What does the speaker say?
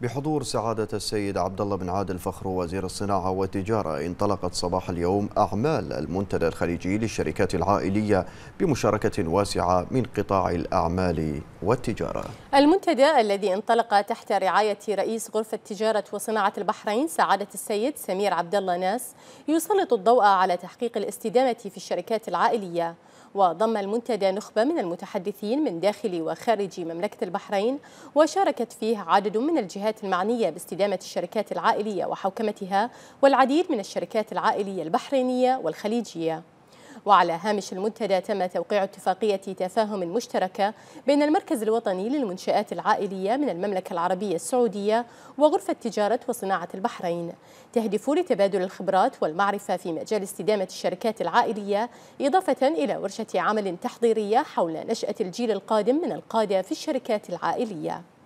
بحضور سعادة السيد عبد الله بن عادل فخر وزير الصناعة والتجارة انطلقت صباح اليوم أعمال المنتدى الخليجي للشركات العائلية بمشاركة واسعة من قطاع الأعمال والتجارة المنتدى الذي انطلق تحت رعاية رئيس غرفة تجارة وصناعة البحرين سعادة السيد سمير عبد الله ناس يسلط الضوء على تحقيق الاستدامة في الشركات العائلية وضم المنتدى نخبة من المتحدثين من داخل وخارج مملكة البحرين وشاركت فيه عدد من الجهات الجهات المعنية باستدامة الشركات العائلية وحوكمتها والعديد من الشركات العائلية البحرينية والخليجية وعلى هامش المنتدى تم توقيع اتفاقية تفاهم مشتركة بين المركز الوطني للمنشآت العائلية من المملكة العربية السعودية وغرفة تجارة وصناعة البحرين تهدف لتبادل الخبرات والمعرفة في مجال استدامة الشركات العائلية إضافة إلى ورشة عمل تحضيرية حول نشأة الجيل القادم من القادة في الشركات العائلية